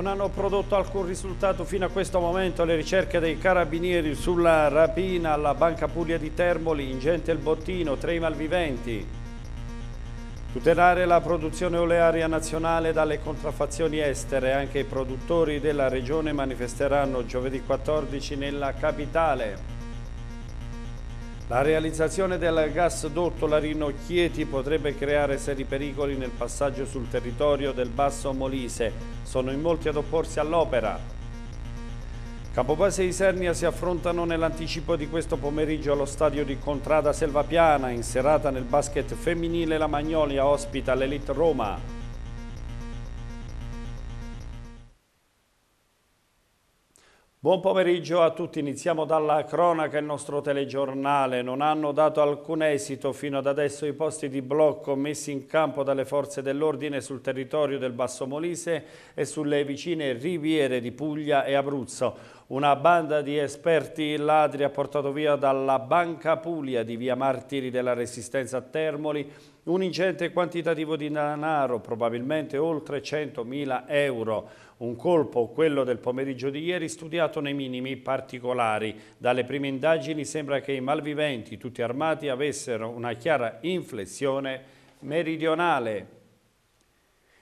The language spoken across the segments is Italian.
Non hanno prodotto alcun risultato fino a questo momento le ricerche dei carabinieri sulla rapina alla Banca Puglia di Termoli, ingente il bottino, tre i malviventi. Tutelare la produzione olearia nazionale dalle contraffazioni estere, anche i produttori della regione manifesteranno giovedì 14 nella capitale. La realizzazione del gasdotto Larino-Chieti potrebbe creare seri pericoli nel passaggio sul territorio del Basso Molise. Sono in molti ad opporsi all'opera. Capobase e Isernia si affrontano nell'anticipo di questo pomeriggio allo stadio di Contrada Selvapiana. In serata nel basket femminile la Magnolia ospita l'Elite Roma. Buon pomeriggio a tutti, iniziamo dalla cronaca, il nostro telegiornale. Non hanno dato alcun esito fino ad adesso i posti di blocco messi in campo dalle forze dell'ordine sul territorio del Basso Molise e sulle vicine riviere di Puglia e Abruzzo. Una banda di esperti ladri ha portato via dalla Banca Puglia di via Martiri della Resistenza a Termoli un ingente quantitativo di denaro, probabilmente oltre 100.000 euro. Un colpo, quello del pomeriggio di ieri, studiato nei minimi particolari. Dalle prime indagini sembra che i malviventi, tutti armati, avessero una chiara inflessione meridionale.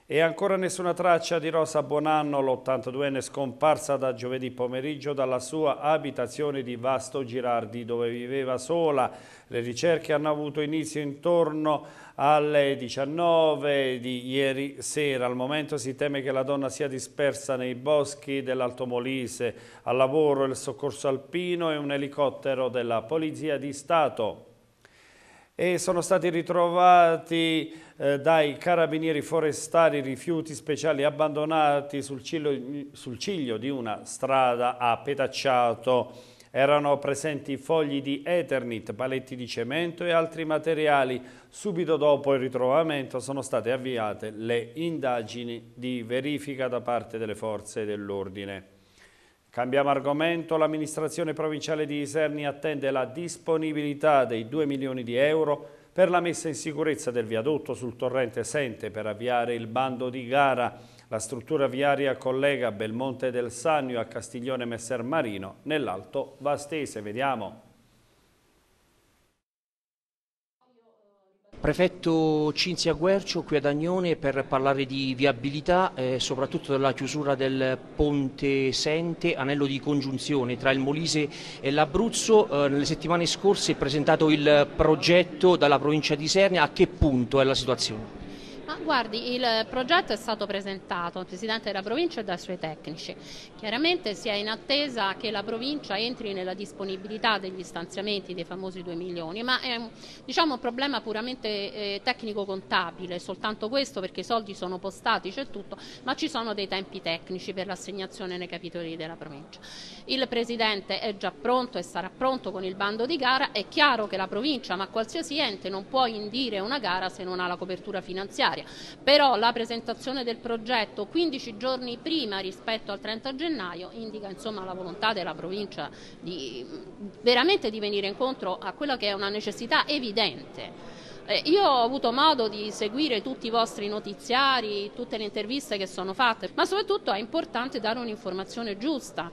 E ancora nessuna traccia di Rosa Buonanno, l'82enne scomparsa da giovedì pomeriggio dalla sua abitazione di Vasto Girardi dove viveva sola. Le ricerche hanno avuto inizio intorno alle 19 di ieri sera. Al momento si teme che la donna sia dispersa nei boschi dell'Alto Molise. Al lavoro il soccorso alpino e un elicottero della Polizia di Stato e sono stati ritrovati eh, dai carabinieri forestali rifiuti speciali abbandonati sul ciglio, sul ciglio di una strada a Petacciato. Erano presenti fogli di Eternit, paletti di cemento e altri materiali. Subito dopo il ritrovamento sono state avviate le indagini di verifica da parte delle forze dell'ordine. Cambiamo argomento, l'amministrazione provinciale di Iserni attende la disponibilità dei 2 milioni di euro per la messa in sicurezza del viadotto sul torrente Sente per avviare il bando di gara. La struttura viaria collega Belmonte del Sannio a Castiglione Messer Marino nell'Alto Vastese. Vediamo. Prefetto Cinzia Guercio qui ad Agnone per parlare di viabilità e eh, soprattutto della chiusura del ponte Sente, anello di congiunzione tra il Molise e l'Abruzzo. Eh, nelle settimane scorse è presentato il progetto dalla provincia di Sernia, a che punto è la situazione? Guardi, il progetto è stato presentato dal Presidente della provincia e dai suoi tecnici. Chiaramente si è in attesa che la provincia entri nella disponibilità degli stanziamenti dei famosi 2 milioni, ma è diciamo, un problema puramente eh, tecnico-contabile, soltanto questo perché i soldi sono postati, c'è tutto, ma ci sono dei tempi tecnici per l'assegnazione nei capitoli della provincia. Il Presidente è già pronto e sarà pronto con il bando di gara, è chiaro che la provincia, ma qualsiasi ente non può indire una gara se non ha la copertura finanziaria però la presentazione del progetto 15 giorni prima rispetto al 30 gennaio indica insomma, la volontà della provincia di veramente di venire incontro a quella che è una necessità evidente. Eh, io ho avuto modo di seguire tutti i vostri notiziari, tutte le interviste che sono fatte, ma soprattutto è importante dare un'informazione giusta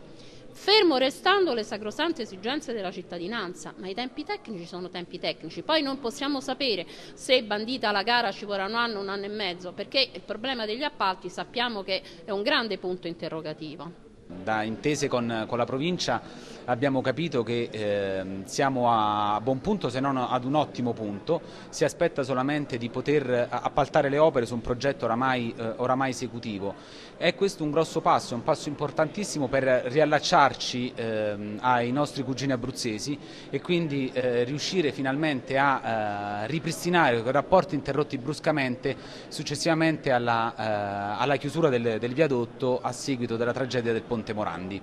fermo restando le sacrosante esigenze della cittadinanza, ma i tempi tecnici sono tempi tecnici, poi non possiamo sapere se bandita la gara ci vorrà un anno, un anno e mezzo, perché il problema degli appalti sappiamo che è un grande punto interrogativo. Da intese con, con, la provincia abbiamo capito che eh, siamo a buon punto se non ad un ottimo punto, si aspetta solamente di poter appaltare le opere su un progetto oramai, eh, oramai esecutivo. È questo un grosso passo, un passo importantissimo per riallacciarci ehm, ai nostri cugini abruzzesi e quindi eh, riuscire finalmente a eh, ripristinare quei rapporti interrotti bruscamente successivamente alla, eh, alla chiusura del, del viadotto a seguito della tragedia del Ponte Morandi.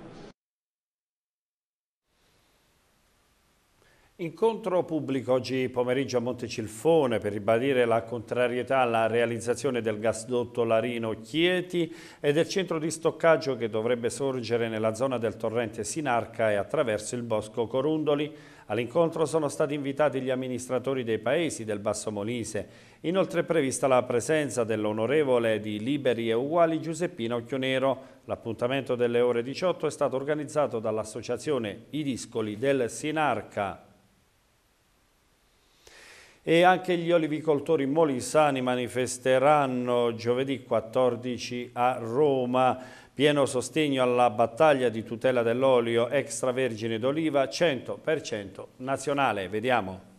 Incontro pubblico oggi pomeriggio a Montecilfone per ribadire la contrarietà alla realizzazione del gasdotto Larino-Chieti e del centro di stoccaggio che dovrebbe sorgere nella zona del torrente Sinarca e attraverso il bosco Corundoli. All'incontro sono stati invitati gli amministratori dei paesi del Basso Molise. Inoltre è prevista la presenza dell'onorevole di Liberi e Uguali Giuseppina Occhionero. L'appuntamento delle ore 18 è stato organizzato dall'associazione I Discoli del Sinarca e anche gli olivicoltori molisani manifesteranno giovedì 14 a Roma pieno sostegno alla battaglia di tutela dell'olio extravergine d'oliva 100% nazionale. Vediamo.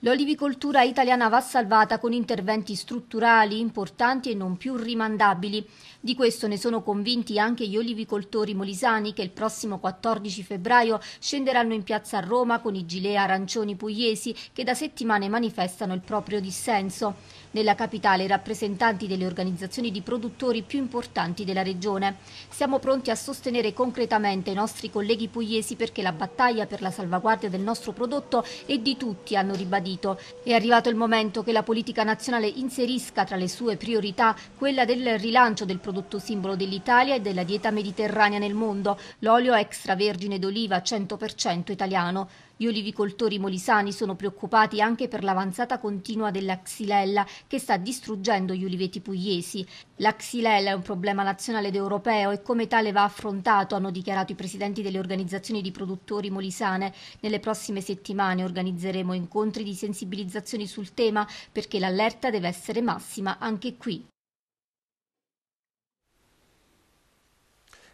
L'olivicoltura italiana va salvata con interventi strutturali importanti e non più rimandabili. Di questo ne sono convinti anche gli olivicoltori molisani che il prossimo 14 febbraio scenderanno in piazza a Roma con i gilea arancioni pugliesi che da settimane manifestano il proprio dissenso. Nella capitale rappresentanti delle organizzazioni di produttori più importanti della regione. Siamo pronti a sostenere concretamente i nostri colleghi pugliesi perché la battaglia per la salvaguardia del nostro prodotto è di tutti, hanno ribadito. È arrivato il momento che la politica nazionale inserisca tra le sue priorità quella del rilancio del prodotto prodotto simbolo dell'Italia e della dieta mediterranea nel mondo, l'olio extravergine d'oliva 100% italiano. Gli olivicoltori molisani sono preoccupati anche per l'avanzata continua della xylella che sta distruggendo gli oliveti pugliesi. La xylella è un problema nazionale ed europeo e come tale va affrontato, hanno dichiarato i presidenti delle organizzazioni di produttori molisane. Nelle prossime settimane organizzeremo incontri di sensibilizzazione sul tema perché l'allerta deve essere massima anche qui.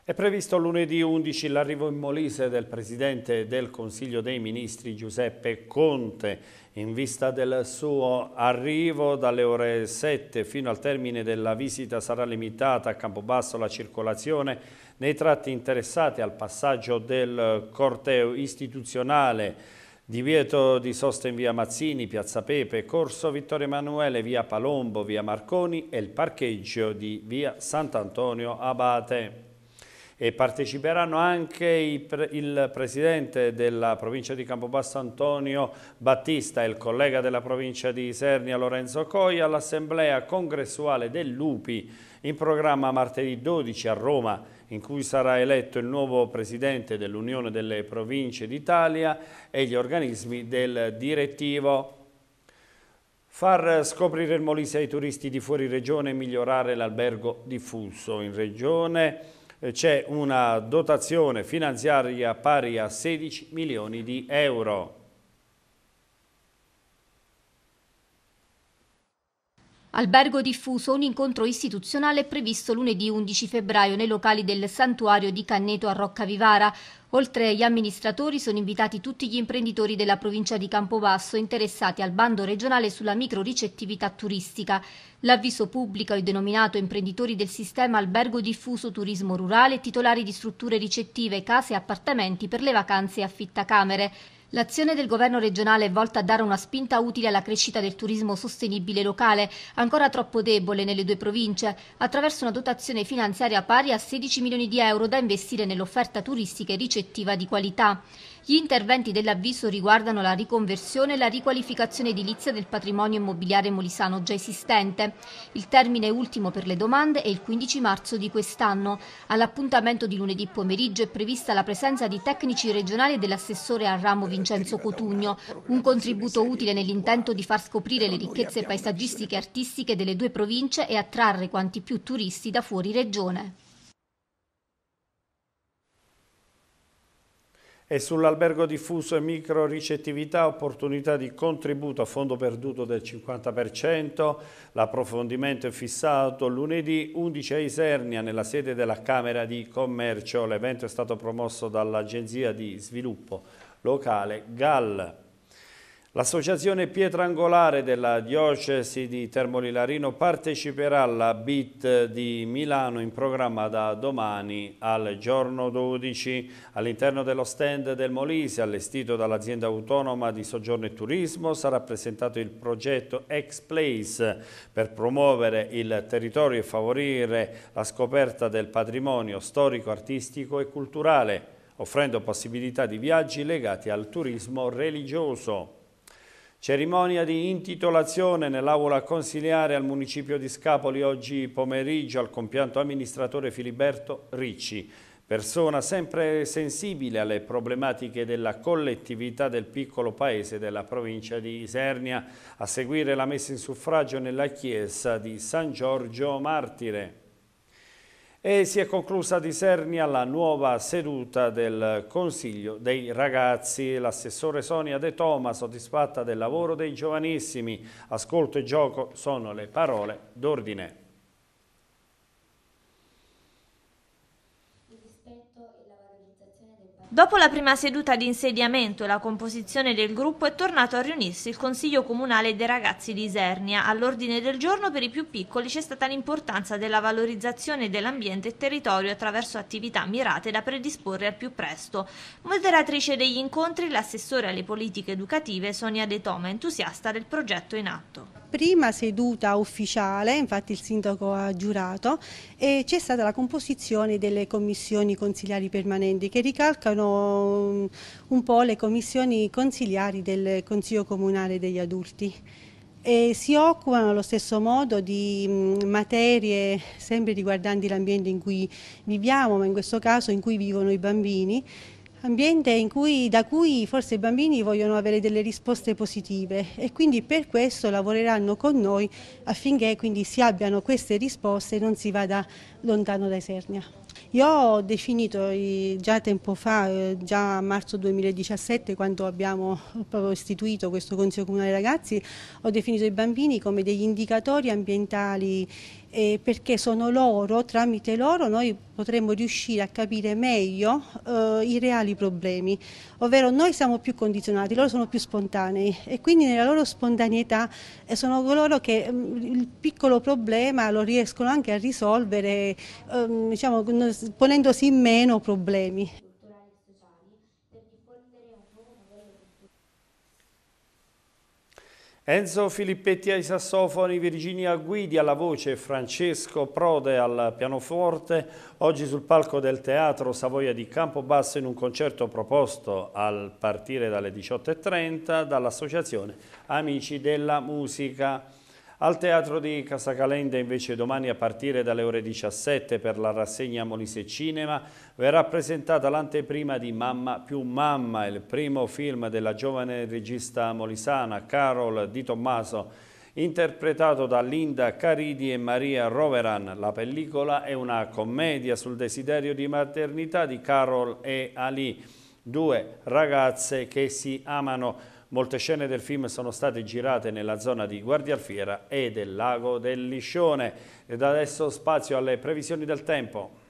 È previsto lunedì 11 l'arrivo in Molise del Presidente del Consiglio dei Ministri Giuseppe Conte. In vista del suo arrivo dalle ore 7 fino al termine della visita sarà limitata a Campobasso la circolazione nei tratti interessati al passaggio del corteo istituzionale Divieto di sosta in via Mazzini, Piazza Pepe, Corso Vittorio Emanuele, via Palombo, via Marconi e il parcheggio di via Sant'Antonio Abate e parteciperanno anche il presidente della provincia di Campobasso Antonio Battista e il collega della provincia di Isernia Lorenzo Coi all'assemblea congressuale del Lupi in programma martedì 12 a Roma in cui sarà eletto il nuovo presidente dell'Unione delle Province d'Italia e gli organismi del direttivo. Far scoprire il Molise ai turisti di fuori regione e migliorare l'albergo diffuso in regione eh, c'è una dotazione finanziaria pari a 16 milioni di euro. Albergo diffuso, un incontro istituzionale è previsto lunedì 11 febbraio nei locali del santuario di Canneto a Roccavivara. Oltre agli amministratori sono invitati tutti gli imprenditori della provincia di Campobasso interessati al bando regionale sulla microricettività turistica. L'avviso pubblico è denominato imprenditori del sistema albergo diffuso turismo rurale, titolari di strutture ricettive, case e appartamenti per le vacanze e affittacamere. L'azione del governo regionale è volta a dare una spinta utile alla crescita del turismo sostenibile locale, ancora troppo debole nelle due province, attraverso una dotazione finanziaria pari a 16 milioni di euro da investire nell'offerta turistica e ricettiva di qualità. Gli interventi dell'avviso riguardano la riconversione e la riqualificazione edilizia del patrimonio immobiliare molisano già esistente. Il termine ultimo per le domande è il 15 marzo di quest'anno. All'appuntamento di lunedì pomeriggio è prevista la presenza di tecnici regionali e dell'assessore al ramo Vincenzo Cotugno, un contributo utile nell'intento di far scoprire le ricchezze paesaggistiche e artistiche delle due province e attrarre quanti più turisti da fuori regione. e sull'albergo diffuso e micro ricettività opportunità di contributo a fondo perduto del 50%, l'approfondimento è fissato lunedì 11 a Isernia nella sede della Camera di Commercio, l'evento è stato promosso dall'Agenzia di Sviluppo Locale GAL. L'associazione Pietra Angolare della diocesi di Termolilarino parteciperà alla BIT di Milano in programma da domani al giorno 12 all'interno dello stand del Molise allestito dall'azienda autonoma di soggiorno e turismo sarà presentato il progetto X-Place per promuovere il territorio e favorire la scoperta del patrimonio storico, artistico e culturale offrendo possibilità di viaggi legati al turismo religioso. Cerimonia di intitolazione nell'aula consiliare al municipio di Scapoli oggi pomeriggio al compianto amministratore Filiberto Ricci, persona sempre sensibile alle problematiche della collettività del piccolo paese della provincia di Isernia, a seguire la messa in suffragio nella chiesa di San Giorgio Martire. E si è conclusa di Disernia la nuova seduta del Consiglio dei ragazzi. L'assessore Sonia De Toma, soddisfatta del lavoro dei giovanissimi, ascolto e gioco sono le parole d'ordine. Dopo la prima seduta di insediamento e la composizione del gruppo è tornato a riunirsi il Consiglio Comunale dei Ragazzi di Isernia. All'ordine del giorno per i più piccoli c'è stata l'importanza della valorizzazione dell'ambiente e territorio attraverso attività mirate da predisporre al più presto. Moderatrice degli incontri l'assessore alle politiche educative Sonia De Toma, entusiasta del progetto in atto prima seduta ufficiale, infatti il sindaco ha giurato, e c'è stata la composizione delle commissioni consigliari permanenti che ricalcano mm, un po' le commissioni consigliari del Consiglio Comunale degli Adulti. E si occupano allo stesso modo di mm, materie sempre riguardanti l'ambiente in cui viviamo, ma in questo caso in cui vivono i bambini, ambiente cui, da cui forse i bambini vogliono avere delle risposte positive e quindi per questo lavoreranno con noi affinché quindi si abbiano queste risposte e non si vada lontano da Esernia. Io ho definito eh, già tempo fa, eh, già a marzo 2017, quando abbiamo proprio istituito questo Consiglio Comunale Ragazzi, ho definito i bambini come degli indicatori ambientali eh, perché sono loro, tramite loro noi potremmo riuscire a capire meglio eh, i reali problemi, ovvero noi siamo più condizionati, loro sono più spontanei e quindi nella loro spontaneità eh, sono coloro che mh, mm, il piccolo problema lo riescono anche a risolvere ehm, diciamo, ponendosi in meno problemi. Enzo Filippetti ai sassofoni, Virginia Guidi alla voce, Francesco Prode al pianoforte, oggi sul palco del Teatro Savoia di Campobasso in un concerto proposto al partire dalle 18.30 dall'Associazione Amici della Musica. Al Teatro di Casacalenda invece domani a partire dalle ore 17 per la rassegna Molise Cinema verrà presentata l'anteprima di Mamma più Mamma, il primo film della giovane regista molisana Carol Di Tommaso interpretato da Linda Caridi e Maria Roveran. La pellicola è una commedia sul desiderio di maternità di Carol e Ali, due ragazze che si amano Molte scene del film sono state girate nella zona di Guardialfiera e del lago del Liscione. Ed adesso spazio alle previsioni del tempo.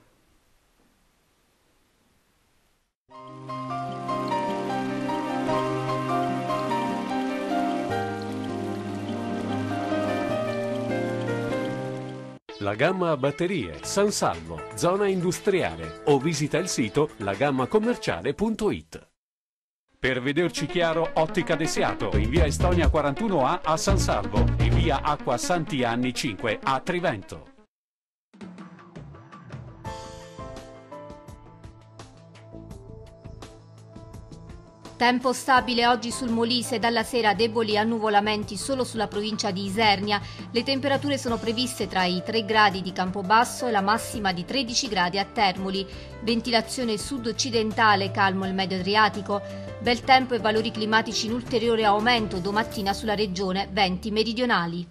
La gamma batterie, San Salvo, zona industriale o visita il sito lagammacommerciale.it. Per vederci chiaro, Ottica Desiato, in via Estonia 41A a San Salvo e via Acqua Santi Anni 5 a Trivento. Tempo stabile oggi sul Molise, dalla sera deboli annuvolamenti solo sulla provincia di Isernia. Le temperature sono previste tra i 3 gradi di Campobasso e la massima di 13 gradi a Termoli. Ventilazione sud-occidentale, calmo il Medio Adriatico. Bel tempo e valori climatici in ulteriore aumento domattina sulla regione, venti meridionali.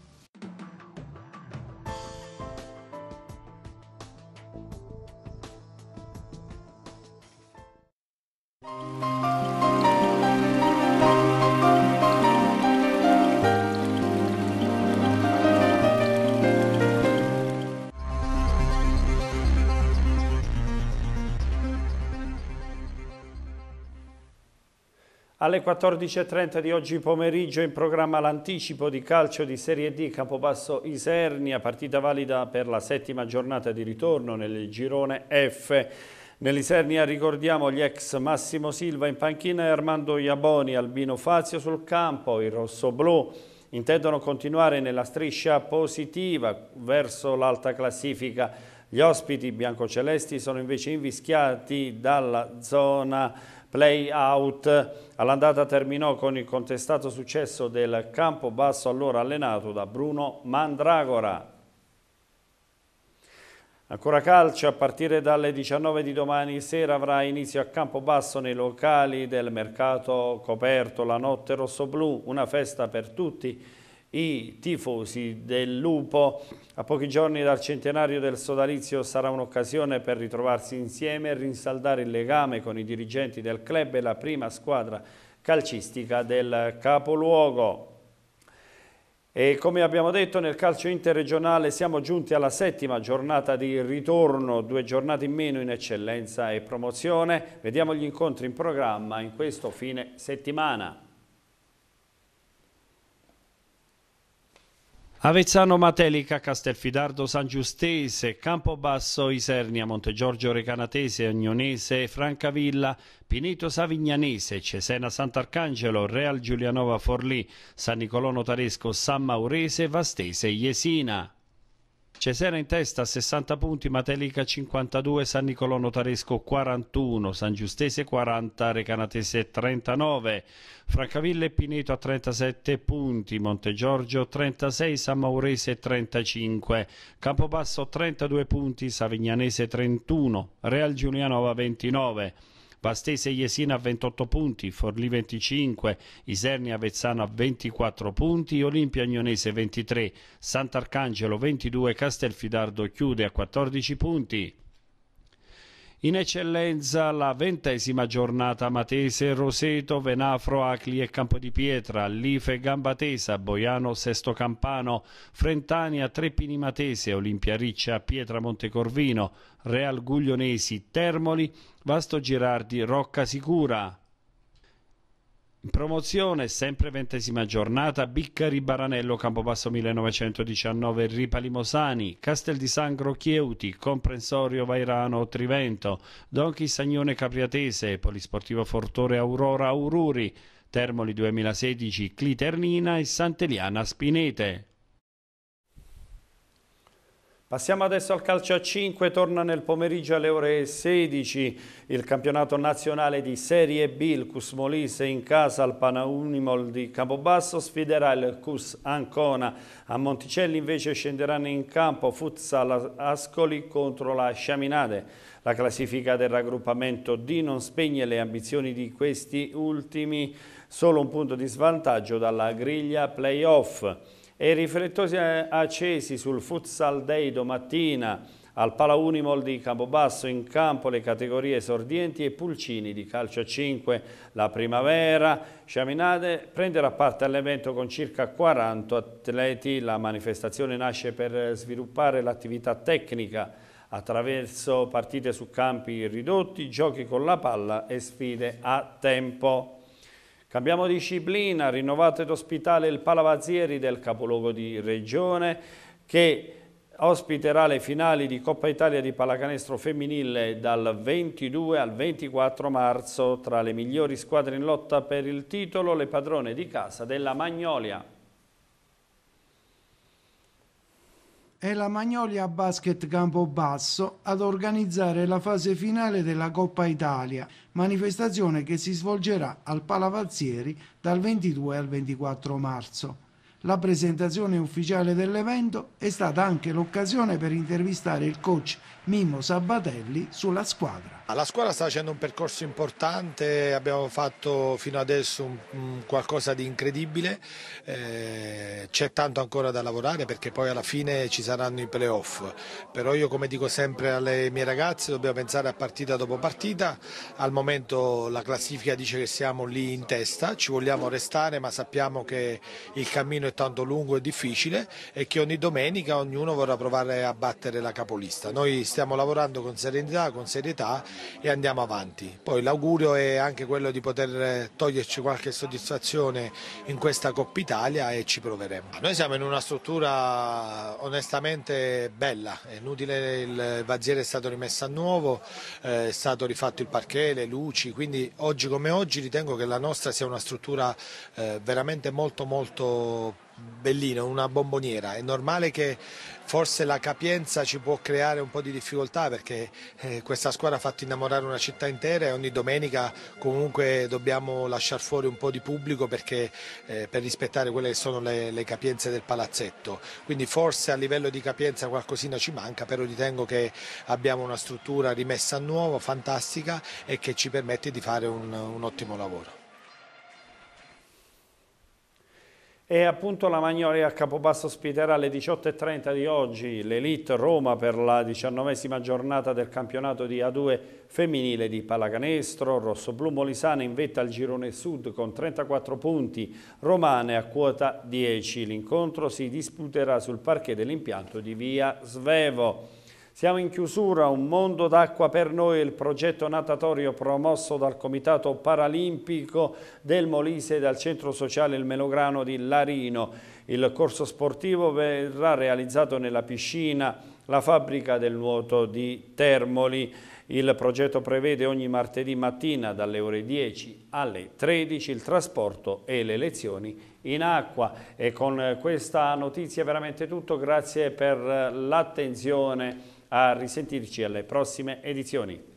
Alle 14.30 di oggi pomeriggio in programma l'anticipo di calcio di Serie D Campobasso Isernia, partita valida per la settima giornata di ritorno nel girone F. Nell'Isernia ricordiamo gli ex Massimo Silva in panchina e Armando Iaboni, Albino Fazio sul campo, i rossoblù intendono continuare nella striscia positiva verso l'alta classifica. Gli ospiti biancocelesti sono invece invischiati dalla zona play-out. All'andata terminò con il contestato successo del campo basso allora allenato da Bruno Mandragora. Ancora calcio, a partire dalle 19 di domani sera avrà inizio a Campobasso nei locali del mercato coperto la notte rossoblù, una festa per tutti i tifosi del Lupo. A pochi giorni dal centenario del sodalizio sarà un'occasione per ritrovarsi insieme e rinsaldare il legame con i dirigenti del club e la prima squadra calcistica del capoluogo. E come abbiamo detto nel calcio interregionale siamo giunti alla settima giornata di ritorno, due giornate in meno in eccellenza e promozione. Vediamo gli incontri in programma in questo fine settimana. Avezzano, Matelica, Castelfidardo, San Giustese, Campobasso, Isernia, Montegiorgio Recanatese, Agnonese, Francavilla, Pineto Savignanese, Cesena Sant'Arcangelo, Real Giulianova Forlì, San Nicolò Notaresco, San Maurese, Vastese, Iesina. Cesena in testa a 60 punti, Matelica 52, San Nicolò Notaresco 41, San Giustese 40, Recanatese 39, Francavilla e Pineto a 37 punti, Montegiorgio 36, San Maurese 35, Campobasso 32 punti, Savignanese 31, Real Giulianova 29, Vastese Jesina a 28 punti, Forlì 25, Isernia Avezzano a 24 punti, Olimpia Agnonese 23, Sant'Arcangelo 22, Castelfidardo chiude a 14 punti. In eccellenza la ventesima giornata Matese, Roseto, Venafro, Acli e Campo di Pietra, Life, Gambatesa, Boiano, Sesto Campano, Frentania, Treppini Matese, Olimpia Riccia, Pietra Montecorvino, Real Guglionesi, Termoli, Vasto Girardi, Rocca Sicura, promozione, sempre ventesima giornata, Biccari Baranello, Campobasso 1919, Ripali Mosani, Castel di Sangro Chieuti, Comprensorio Vairano Trivento, Donchi Sagnone Capriatese, Polisportivo Fortore Aurora Aururi, Termoli 2016, Cliternina e Santeliana Spinete. Passiamo adesso al calcio a 5, torna nel pomeriggio alle ore 16 il campionato nazionale di Serie B, il Cus Molise in casa al Panaunimol di Campobasso sfiderà il Cus Ancona, a Monticelli invece scenderanno in campo Futsal Ascoli contro la Sciaminade. La classifica del raggruppamento D non spegne le ambizioni di questi ultimi, solo un punto di svantaggio dalla griglia playoff e i riflettori eh, accesi sul Futsal Day domattina al Pala Unimol di Campobasso in campo le categorie esordienti e pulcini di calcio a 5. La primavera Sciaminade prenderà parte all'evento con circa 40 atleti. La manifestazione nasce per sviluppare l'attività tecnica attraverso partite su campi ridotti, giochi con la palla e sfide a tempo. Cambiamo disciplina, rinnovato ed ospitale il Palavazieri del capoluogo di Regione che ospiterà le finali di Coppa Italia di pallacanestro femminile dal 22 al 24 marzo tra le migliori squadre in lotta per il titolo, le padrone di casa della Magnolia. è la Magnolia Basket Campobasso ad organizzare la fase finale della Coppa Italia, manifestazione che si svolgerà al Palavazzieri dal 22 al 24 marzo. La presentazione ufficiale dell'evento è stata anche l'occasione per intervistare il coach Mimmo Sabatelli sulla squadra. La squadra sta facendo un percorso importante, abbiamo fatto fino adesso un, un qualcosa di incredibile, eh, c'è tanto ancora da lavorare perché poi alla fine ci saranno i playoff, però io come dico sempre alle mie ragazze dobbiamo pensare a partita dopo partita, al momento la classifica dice che siamo lì in testa, ci vogliamo restare ma sappiamo che il cammino è tanto lungo e difficile e che ogni domenica ognuno vorrà provare a battere la capolista, noi stiamo lavorando con serenità, con serietà e andiamo avanti. Poi l'augurio è anche quello di poter eh, toglierci qualche soddisfazione in questa Coppa Italia e ci proveremo. Noi siamo in una struttura onestamente bella, è inutile, il Bazziere è stato rimesso a nuovo, eh, è stato rifatto il parquet, le luci, quindi oggi come oggi ritengo che la nostra sia una struttura eh, veramente molto molto Bellino, una bomboniera. È normale che forse la capienza ci può creare un po' di difficoltà perché eh, questa squadra ha fatto innamorare una città intera e ogni domenica comunque dobbiamo lasciare fuori un po' di pubblico perché, eh, per rispettare quelle che sono le, le, capienze del palazzetto. Quindi forse a livello di capienza qualcosina ci manca, però ritengo che abbiamo una struttura rimessa a nuovo, fantastica e che ci permette di fare un, un ottimo lavoro. E appunto la Magnolia a Capobasso ospiterà alle 18.30 di oggi l'Elite Roma per la diciannovesima giornata del campionato di A2 femminile di pallacanestro. Rossoblu Molisana in vetta al girone sud con 34 punti, Romane a quota 10. L'incontro si disputerà sul parquet dell'impianto di via Svevo. Siamo in chiusura, un mondo d'acqua per noi, il progetto natatorio promosso dal Comitato Paralimpico del Molise e dal Centro Sociale Il Melograno di Larino. Il corso sportivo verrà realizzato nella piscina La Fabbrica del Nuoto di Termoli. Il progetto prevede ogni martedì mattina dalle ore 10 alle 13 il trasporto e le lezioni in acqua. E con questa notizia è veramente tutto, grazie per l'attenzione a risentirci alle prossime edizioni.